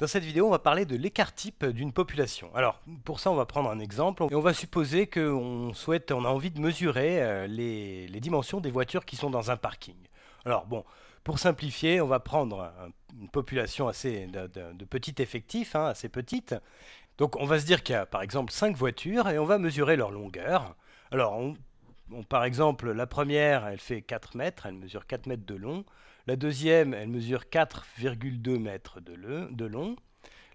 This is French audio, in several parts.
Dans cette vidéo, on va parler de l'écart type d'une population. Alors, pour ça, on va prendre un exemple et on va supposer qu'on souhaite, on a envie de mesurer euh, les, dimensions des voitures qui sont dans un parking. Alors, bon, pour simplifier, on va prendre une population assez de, de, de petit effectif, hein, assez petite. Donc, on va se dire qu'il y a par exemple 5 voitures et on va mesurer leur longueur. Alors, par exemple, la première, elle fait 4 mètres, elle mesure 4 mètres de long. La deuxième, elle mesure 4,2 mètres de, de, long.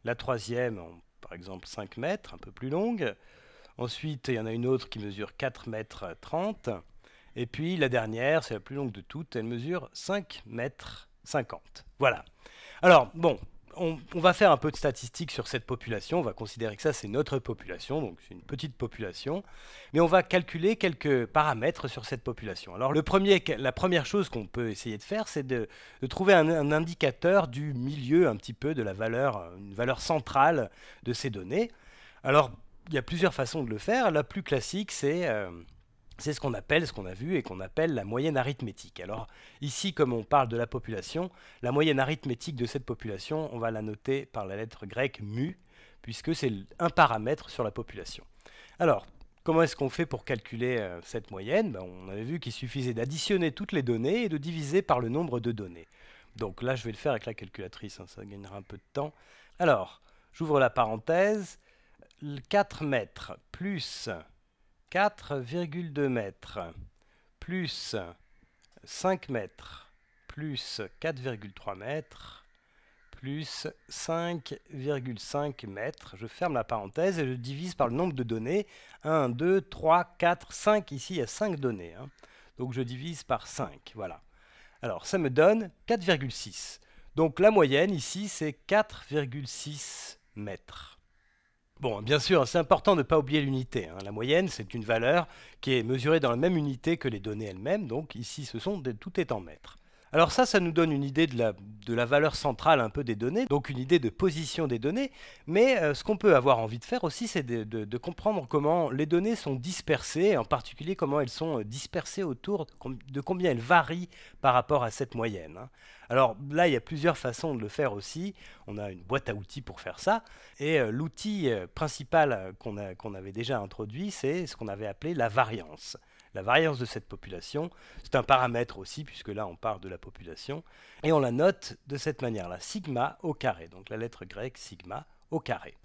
La troisième, par exemple 5 mètres, un peu plus longue. Ensuite, il y en a une autre qui mesure 4 mètres 30. Et puis la dernière, c'est la plus longue de toutes, elle mesure 5 mètres 50. Voilà. Alors, bon, on, va faire un peu de statistiques sur cette population. On va considérer que ça, c'est notre population, donc c'est une petite population. Mais on va calculer quelques paramètres sur cette population. Alors, le premier, la première chose qu'on peut essayer de faire, c'est de, trouver un, indicateur du milieu, un petit peu, de la valeur, euh, une valeur centrale de ces données. Alors, il y a plusieurs façons de le faire. La plus classique, c'est. Euh, c'est ce qu'on appelle, ce qu'on a vu et qu'on appelle la moyenne arithmétique. Alors ici, comme on parle de la population, la moyenne arithmétique de cette population, on va la noter par la lettre grecque mu, puisque c'est un paramètre sur la population. Alors, comment est-ce qu'on fait pour calculer euh, cette moyenne ben, On avait vu qu'il suffisait d'additionner toutes les données et de diviser par le nombre de données. Donc là, je vais le faire avec la calculatrice, hein, ça gagnera un peu de temps. Alors, j'ouvre la parenthèse. 4 mètres plus 4,2 mètres plus 5 mètres plus 4,3 mètres plus 5,5 mètres. Je ferme la parenthèse et je divise par le nombre de données. 1, 2, 3, 4, 5. Ici, il y a 5 données. Hein. Donc je divise par 5. Voilà. Alors ça me donne 4,6. Donc la moyenne ici, c'est 4,6 mètres. Bon, bien sûr, c'est important de ne pas oublier l'unité. Hein. La moyenne, c'est une valeur qui est mesurée dans la même unité que les données elles-mêmes, donc ici ce sont des, tout est en mètres. Alors ça, ça nous donne une idée de la, valeur centrale un peu des données, donc une idée de position des données, mais euh, ce qu'on peut avoir envie de faire aussi, c'est de, comprendre comment les données sont dispersées, en particulier comment elles sont euh, dispersées autour, de combien elles varient par rapport à cette moyenne. Hein. Alors là, il y a plusieurs façons de le faire aussi. On a une boîte à outils pour faire ça. Et euh, l'outil principal qu'on avait déjà introduit, c'est ce qu'on avait appelé la variance la variance de cette population. C'est un paramètre aussi, puisque là on parle de la population. Et on la note de cette manière-là, sigma au carré, donc la lettre grecque sigma au carré.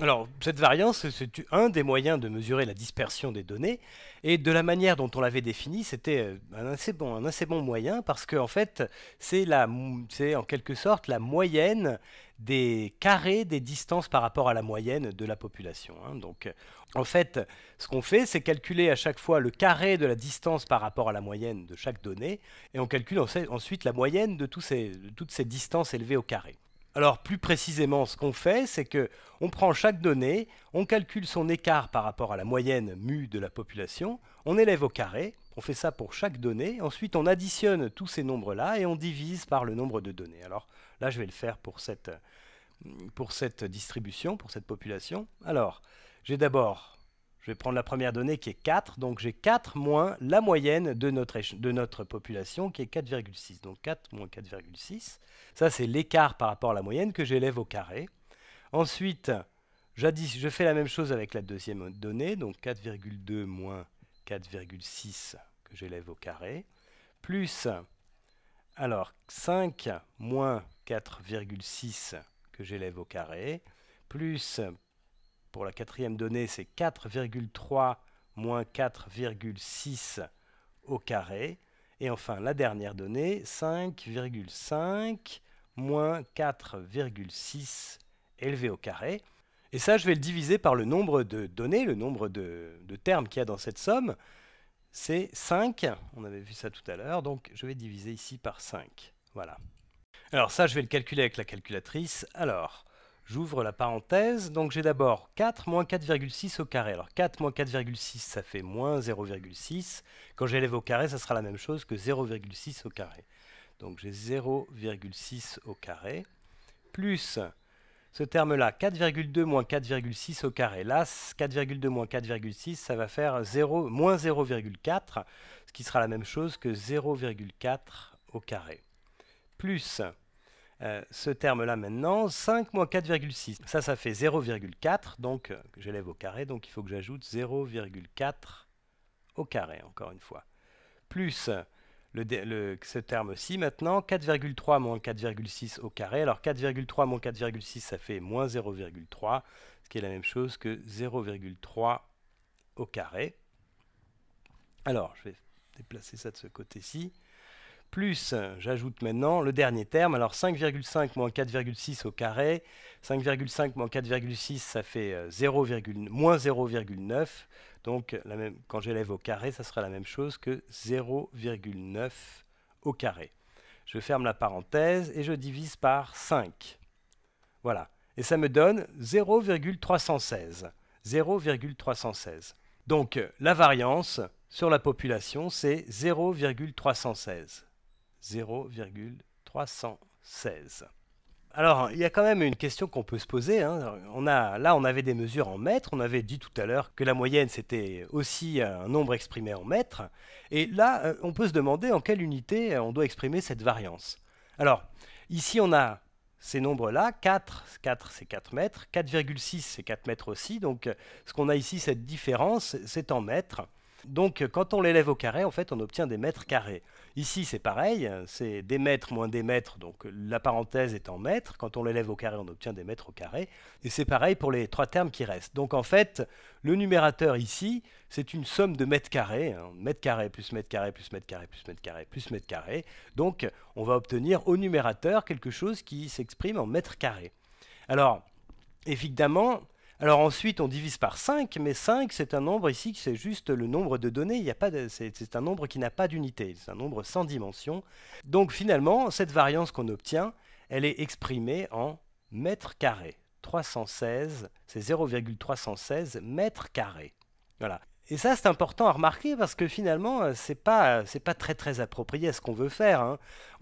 Alors, cette variance, c'est un des moyens de mesurer la dispersion des données, et de la manière dont on l'avait définie, c'était euh, un assez bon, un assez bon moyen, parce qu'en en fait, c'est en quelque sorte la moyenne des carrés des distances par rapport à la moyenne de la population. Hein. Donc, euh, en fait, ce qu'on fait, c'est calculer à chaque fois le carré de la distance par rapport à la moyenne de chaque donnée, et on calcule ensuite la moyenne de, toutes ces distances élevées au carré. Alors plus précisément, ce qu'on fait, c'est que on prend chaque donnée, on calcule son écart par rapport à la moyenne mu de la population, on élève au carré, on fait ça pour chaque donnée. Ensuite, on additionne tous ces nombres-là et on divise par le nombre de données. Alors là, je vais le faire pour cette, pour cette distribution, pour cette population. Alors, j'ai d'abord, je vais prendre la première donnée qui est 4. Donc j'ai 4 moins la moyenne de notre, de notre population qui est 4,6. Donc 4 moins 4,6. Ça, c'est l'écart par rapport à la moyenne que j'élève au carré. Ensuite, je fais la même chose avec la deuxième donnée. Donc 4,2 moins 4,6 que j'élève au carré, plus, alors 5 moins 4,6 que j'élève au carré, plus, pour la quatrième donnée, c'est 4,3 moins 4,6 au carré, et enfin la dernière donnée, 5,5 moins 4,6 élevé au carré. Et ça, je vais le diviser par le nombre de données, le nombre de, termes qu'il y a dans cette somme. C'est 5, on avait vu ça tout à l'heure, donc je vais diviser ici par 5. Voilà. Alors ça, je vais le calculer avec la calculatrice. Alors, j'ouvre la parenthèse, donc j'ai d'abord 4 moins 4,6 au carré. Alors 4 moins 4,6, ça fait moins 0,6. Quand j'élève au carré, ça sera la même chose que 0,6 au carré. Donc j'ai 0,6 au carré, plus ce terme-là. 4,2 moins 4,6 au carré. Là, 4,2 moins 4,6, ça va faire 0, moins 0,4, ce qui sera la même chose que 0,4 au carré. Plus euh, ce terme-là maintenant, 5 moins 4,6. Ça, ça fait 0,4, donc euh, j'élève au carré, donc il faut que j'ajoute 0,4 au carré, encore une fois. Plus ce terme-ci maintenant. 4,3 moins 4,6 au carré. Alors 4,3 moins 4,6, ça fait moins 0,3, ce qui est la même chose que 0,3 au carré. Alors, je vais déplacer ça de ce côté-ci plus, j'ajoute maintenant le dernier terme, alors 5,5 moins 4,6 au carré, 5,5 moins 4,6 ça fait euh, moins 0,9, donc quand j'élève au carré, ça sera la même chose que 0,9 au carré. Je ferme la parenthèse et je divise par 5. Voilà, et ça me donne 0,316. 0,316. Donc la variance sur la population, c'est 0,316. 0,316. Alors, il y a quand même une question qu'on peut se poser. Hein. On a, là, on avait des mesures en mètres. On avait dit tout à l'heure que la moyenne, c'était aussi un nombre exprimé en mètres. Et là, euh, on peut se demander en quelle unité euh, on doit exprimer cette variance. Alors, ici, on a ces nombres-là, 4, 4 c'est 4 mètres, 4,6 c'est 4 mètres aussi, donc ce qu'on a ici, cette différence, c'est en mètres. Donc quand on l'élève au carré, en fait, on obtient des mètres carrés. Ici, c'est pareil, hein, c'est des mètres moins des mètres, donc la parenthèse est en mètres. Quand on l'élève au carré, on obtient des mètres au carré. Et c'est pareil pour les trois termes qui restent. Donc en fait, le numérateur ici, c'est une somme de mètres carrés. Hein, mètres carrés plus mètres carrés plus mètres carrés plus mètres carrés plus mètres carrés. Donc on va obtenir au numérateur quelque chose qui s'exprime en mètres carrés. Alors, évidemment, alors ensuite, on divise par 5, mais 5, c'est un nombre ici, c'est juste le nombre de données, il a pas c'est un nombre qui n'a pas d'unité, c'est un nombre sans dimension. Donc finalement, cette variance qu'on obtient, elle est exprimée en mètres carrés. 316, c'est 0,316 mètres carrés. Voilà. Et ça, c'est important à remarquer parce que finalement, euh, c'est pas, euh, pas très très approprié à ce qu'on veut faire. Hein.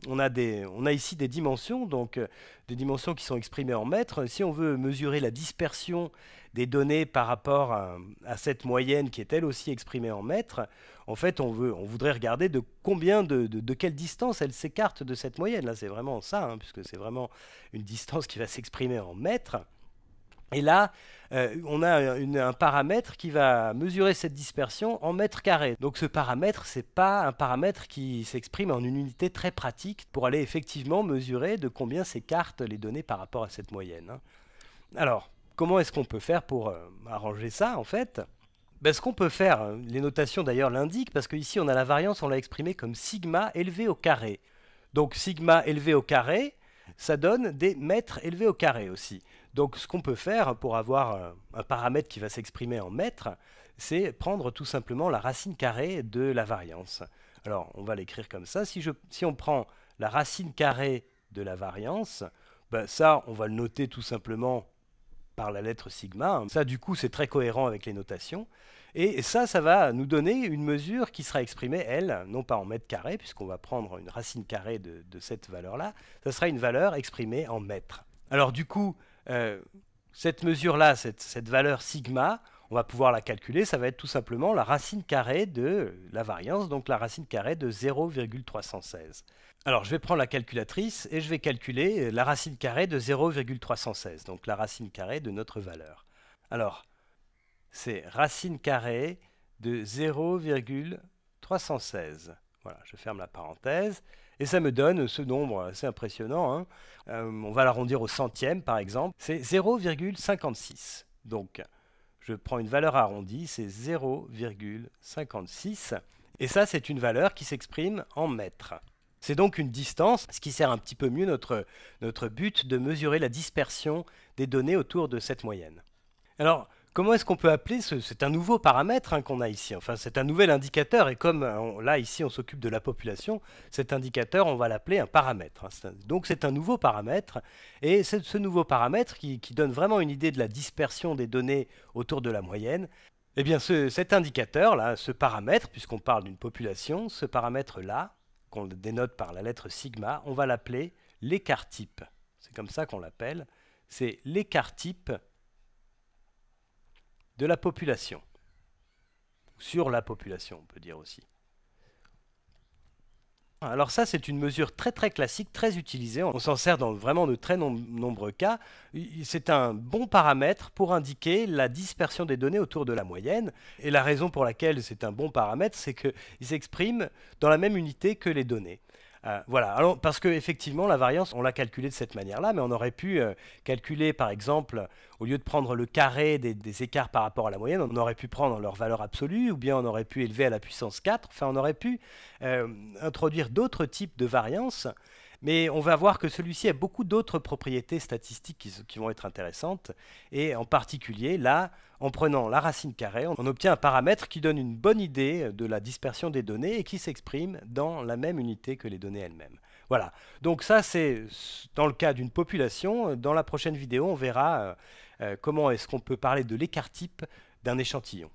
On a on a ici des dimensions, donc euh, des dimensions qui sont exprimées en mètres. Si on veut mesurer la dispersion des données par rapport à, cette moyenne qui est elle aussi exprimée en mètres, en fait, on veut, on voudrait regarder de combien de, de, quelle distance elle s'écarte de cette moyenne. Là, c'est vraiment ça, hein, puisque c'est vraiment une distance qui va s'exprimer en mètres. Et là, euh, on a un paramètre qui va mesurer cette dispersion en mètres carrés. Donc ce paramètre, ce n'est pas un paramètre qui s'exprime en une unité très pratique pour aller effectivement mesurer de combien s'écartent les données par rapport à cette moyenne. Hein. Alors, comment est-ce qu'on peut faire pour euh, arranger ça en fait ben, ce qu'on peut faire, euh, les notations d'ailleurs l'indiquent, parce qu'ici on a la variance, on l'a exprimée comme sigma élevé au carré. Donc sigma élevé au carré, ça donne des mètres élevés au carré aussi. Donc ce qu'on peut faire pour avoir euh, un paramètre qui va s'exprimer en mètres, c'est prendre tout simplement la racine carrée de la variance. Alors on va l'écrire comme ça. Si, on prend la racine carrée de la variance, ben, ça on va le noter tout simplement par la lettre sigma. Ça du coup c'est très cohérent avec les notations. Et ça, ça va nous donner une mesure qui sera exprimée, elle, non pas en mètres carrés, puisqu'on va prendre une racine carrée de, de cette valeur-là, ça sera une valeur exprimée en mètres. Alors du coup, euh, cette mesure-là, cette, cette, valeur sigma, on va pouvoir la calculer, ça va être tout simplement la racine carrée de la variance, donc la racine carrée de 0,316. Alors je vais prendre la calculatrice et je vais calculer la racine carrée de 0,316, donc la racine carrée de notre valeur. Alors, c'est racine carrée de 0,316. Voilà, je ferme la parenthèse. Et ça me donne ce nombre assez impressionnant. Hein. Euh, on va l'arrondir au centième, par exemple. C'est 0,56. Donc, je prends une valeur arrondie, c'est 0,56. Et ça, c'est une valeur qui s'exprime en mètres. C'est donc une distance, ce qui sert un petit peu mieux notre, notre but de mesurer la dispersion des données autour de cette moyenne. Alors, Comment est-ce qu'on peut appeler ce, C'est un nouveau paramètre hein, qu'on a ici. Enfin, c'est un nouvel indicateur. Et comme euh, là, ici, on s'occupe de la population, cet indicateur, on va l'appeler un paramètre. Hein. donc, c'est un nouveau paramètre. Et c'est ce nouveau paramètre qui, donne vraiment une idée de la dispersion des données autour de la moyenne. Eh bien, cet indicateur, là, ce paramètre, puisqu'on parle d'une population, ce paramètre-là, qu'on dénote par la lettre sigma, on va l'appeler l'écart type. C'est comme ça qu'on l'appelle. C'est l'écart type de la population. Sur la population, on peut dire aussi. Alors ça, c'est une mesure très très classique, très utilisée. On s'en sert dans vraiment de très nombreux cas. C'est un bon paramètre pour indiquer la dispersion des données autour de la moyenne. Et la raison pour laquelle c'est un bon paramètre, c'est qu'il s'exprime dans la même unité que les données. Euh, voilà, alors parce que effectivement la variance, on l'a calculée de cette manière-là, mais on aurait pu euh, calculer par exemple, au lieu de prendre le carré des, écarts par rapport à la moyenne, on aurait pu prendre leur valeur absolue, ou bien on aurait pu élever à la puissance 4, enfin on aurait pu euh, introduire d'autres types de variances mais on va voir que celui-ci a beaucoup d'autres propriétés statistiques qui, vont être intéressantes. Et en particulier, là, en prenant la racine carrée, on, obtient un paramètre qui donne une bonne idée de la dispersion des données et qui s'exprime dans la même unité que les données elles-mêmes. Voilà. Donc ça, c'est dans le cas d'une population. Dans la prochaine vidéo, on verra euh, euh, comment est-ce qu'on peut parler de l'écart-type d'un échantillon.